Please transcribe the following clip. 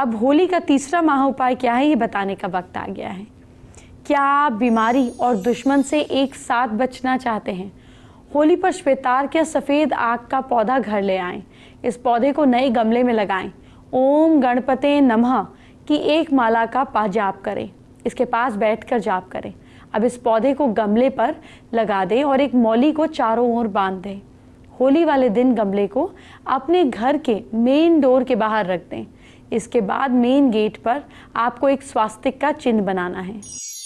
अब होली का तीसरा महा उपाय क्या है ये बताने का वक्त आ गया है क्या आप बीमारी और दुश्मन से एक साथ बचना चाहते हैं होली पर श्वेतार या सफ़ेद आग का पौधा घर ले आएं। इस पौधे को नए गमले में लगाएं। ओम गणपते नमः की एक माला का पा जाप करें इसके पास बैठकर जाप करें अब इस पौधे को गमले पर लगा दें और एक मौली को चारों ओर बांध दें होली वाले दिन गमले को अपने घर के मेन डोर के बाहर रख दें इसके बाद मेन गेट पर आपको एक स्वास्तिक का चिन्ह बनाना है